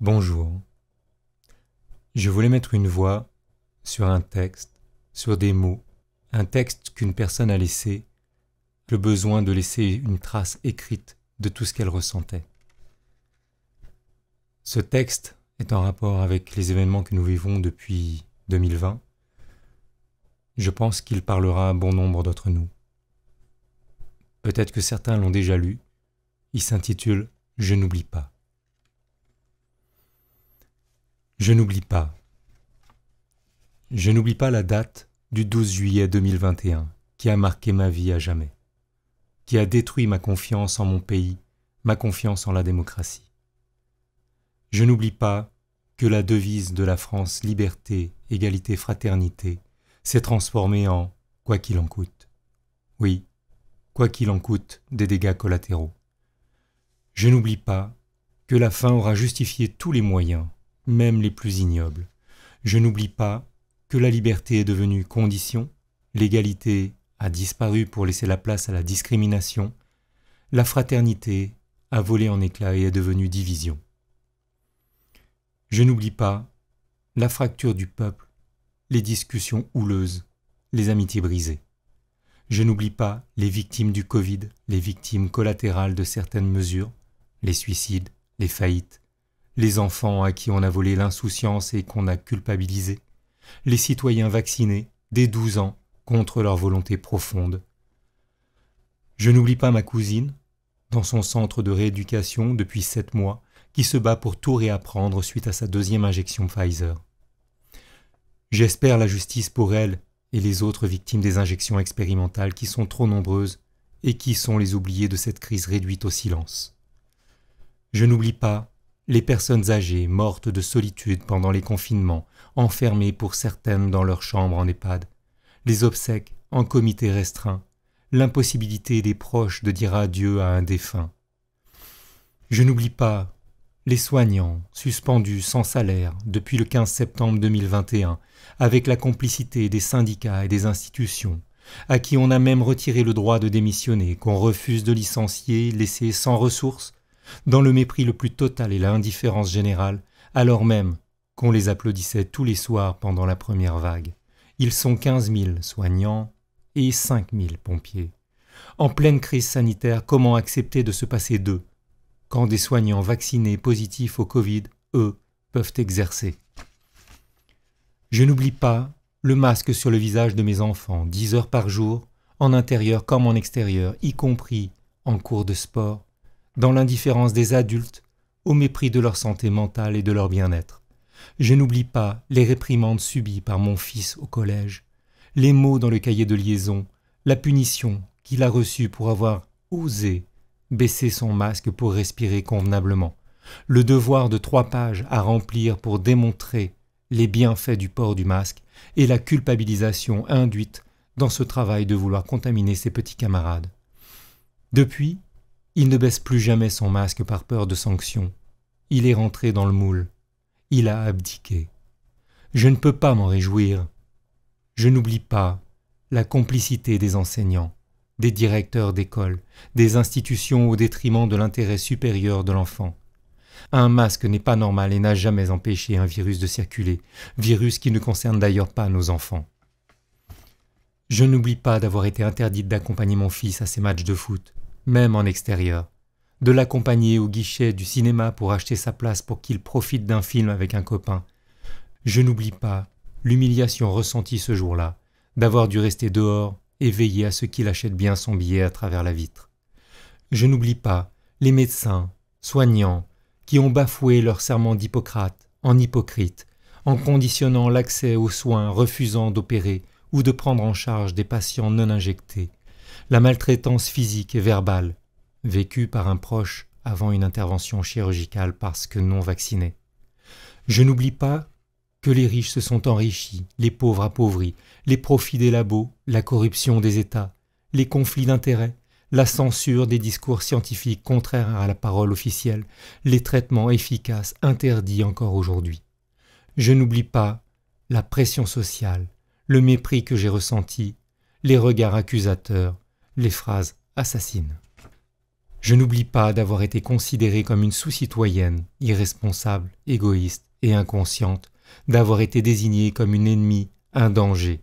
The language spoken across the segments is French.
Bonjour. Je voulais mettre une voix sur un texte, sur des mots, un texte qu'une personne a laissé, le besoin de laisser une trace écrite de tout ce qu'elle ressentait. Ce texte est en rapport avec les événements que nous vivons depuis 2020. Je pense qu'il parlera à bon nombre d'entre nous. Peut-être que certains l'ont déjà lu. Il s'intitule Je n'oublie pas. Je n'oublie pas. Je n'oublie pas la date du 12 juillet 2021 qui a marqué ma vie à jamais, qui a détruit ma confiance en mon pays, ma confiance en la démocratie. Je n'oublie pas que la devise de la France liberté, égalité, fraternité s'est transformée en quoi qu'il en coûte. Oui, quoi qu'il en coûte des dégâts collatéraux. Je n'oublie pas que la fin aura justifié tous les moyens même les plus ignobles. Je n'oublie pas que la liberté est devenue condition, l'égalité a disparu pour laisser la place à la discrimination, la fraternité a volé en éclats et est devenue division. Je n'oublie pas la fracture du peuple, les discussions houleuses, les amitiés brisées. Je n'oublie pas les victimes du Covid, les victimes collatérales de certaines mesures, les suicides, les faillites, les enfants à qui on a volé l'insouciance et qu'on a culpabilisé, les citoyens vaccinés dès 12 ans contre leur volonté profonde. Je n'oublie pas ma cousine, dans son centre de rééducation depuis sept mois, qui se bat pour tout réapprendre suite à sa deuxième injection Pfizer. J'espère la justice pour elle et les autres victimes des injections expérimentales qui sont trop nombreuses et qui sont les oubliés de cette crise réduite au silence. Je n'oublie pas les personnes âgées mortes de solitude pendant les confinements, enfermées pour certaines dans leur chambre en EHPAD, les obsèques en comité restreint, l'impossibilité des proches de dire adieu à un défunt. Je n'oublie pas les soignants suspendus sans salaire depuis le 15 septembre 2021, avec la complicité des syndicats et des institutions, à qui on a même retiré le droit de démissionner, qu'on refuse de licencier, laissés sans ressources, dans le mépris le plus total et l'indifférence générale, alors même qu'on les applaudissait tous les soirs pendant la première vague. Ils sont quinze mille soignants et cinq mille pompiers. En pleine crise sanitaire, comment accepter de se passer d'eux quand des soignants vaccinés positifs au Covid, eux, peuvent exercer Je n'oublie pas le masque sur le visage de mes enfants, 10 heures par jour, en intérieur comme en extérieur, y compris en cours de sport, dans l'indifférence des adultes, au mépris de leur santé mentale et de leur bien-être. Je n'oublie pas les réprimandes subies par mon fils au collège, les mots dans le cahier de liaison, la punition qu'il a reçue pour avoir osé baisser son masque pour respirer convenablement, le devoir de trois pages à remplir pour démontrer les bienfaits du port du masque et la culpabilisation induite dans ce travail de vouloir contaminer ses petits camarades. Depuis, il ne baisse plus jamais son masque par peur de sanctions. Il est rentré dans le moule. Il a abdiqué. Je ne peux pas m'en réjouir. Je n'oublie pas la complicité des enseignants, des directeurs d'école, des institutions au détriment de l'intérêt supérieur de l'enfant. Un masque n'est pas normal et n'a jamais empêché un virus de circuler, virus qui ne concerne d'ailleurs pas nos enfants. Je n'oublie pas d'avoir été interdite d'accompagner mon fils à ses matchs de foot, même en extérieur, de l'accompagner au guichet du cinéma pour acheter sa place pour qu'il profite d'un film avec un copain. Je n'oublie pas l'humiliation ressentie ce jour-là, d'avoir dû rester dehors et veiller à ce qu'il achète bien son billet à travers la vitre. Je n'oublie pas les médecins, soignants, qui ont bafoué leur serment d'Hippocrate en hypocrite, en conditionnant l'accès aux soins, refusant d'opérer ou de prendre en charge des patients non injectés, la maltraitance physique et verbale vécue par un proche avant une intervention chirurgicale parce que non vacciné. Je n'oublie pas que les riches se sont enrichis, les pauvres appauvris, les profits des labos, la corruption des États, les conflits d'intérêts, la censure des discours scientifiques contraires à la parole officielle, les traitements efficaces interdits encore aujourd'hui. Je n'oublie pas la pression sociale, le mépris que j'ai ressenti, les regards accusateurs, les phrases assassines. Je n'oublie pas d'avoir été considérée comme une sous-citoyenne, irresponsable, égoïste et inconsciente, d'avoir été désignée comme une ennemie, un danger.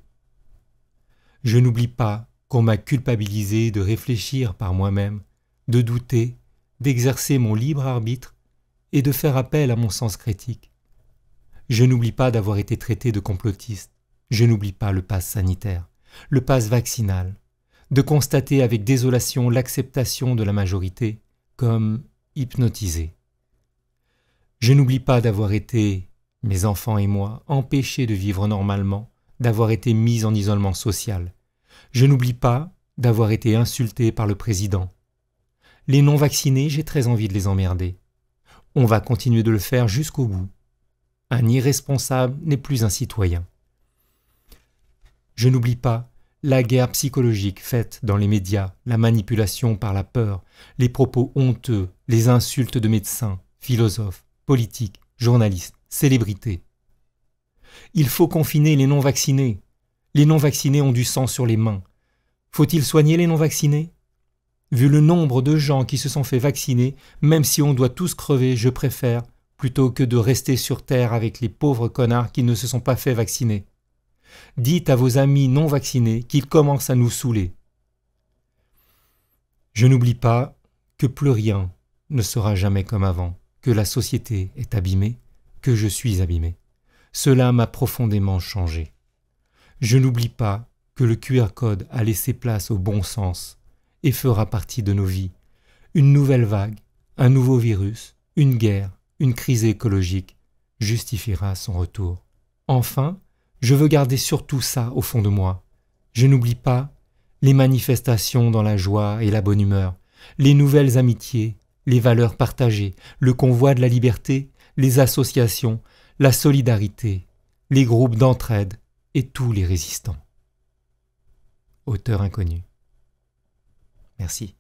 Je n'oublie pas qu'on m'a culpabilisé de réfléchir par moi-même, de douter, d'exercer mon libre arbitre et de faire appel à mon sens critique. Je n'oublie pas d'avoir été traité de complotiste. Je n'oublie pas le passe sanitaire, le passe vaccinal, de constater avec désolation l'acceptation de la majorité comme hypnotisée. Je n'oublie pas d'avoir été, mes enfants et moi, empêchés de vivre normalement, d'avoir été mis en isolement social. Je n'oublie pas d'avoir été insulté par le président. Les non-vaccinés, j'ai très envie de les emmerder. On va continuer de le faire jusqu'au bout. Un irresponsable n'est plus un citoyen. Je n'oublie pas la guerre psychologique faite dans les médias, la manipulation par la peur, les propos honteux, les insultes de médecins, philosophes, politiques, journalistes, célébrités. Il faut confiner les non-vaccinés. Les non-vaccinés ont du sang sur les mains. Faut-il soigner les non-vaccinés Vu le nombre de gens qui se sont fait vacciner, même si on doit tous crever, je préfère, plutôt que de rester sur Terre avec les pauvres connards qui ne se sont pas fait vacciner. Dites à vos amis non vaccinés qu'ils commencent à nous saouler. Je n'oublie pas que plus rien ne sera jamais comme avant, que la société est abîmée, que je suis abîmé. Cela m'a profondément changé. Je n'oublie pas que le QR code a laissé place au bon sens et fera partie de nos vies. Une nouvelle vague, un nouveau virus, une guerre, une crise écologique justifiera son retour. Enfin, je veux garder surtout ça au fond de moi. Je n'oublie pas les manifestations dans la joie et la bonne humeur, les nouvelles amitiés, les valeurs partagées, le convoi de la liberté, les associations, la solidarité, les groupes d'entraide et tous les résistants. Auteur inconnu. Merci.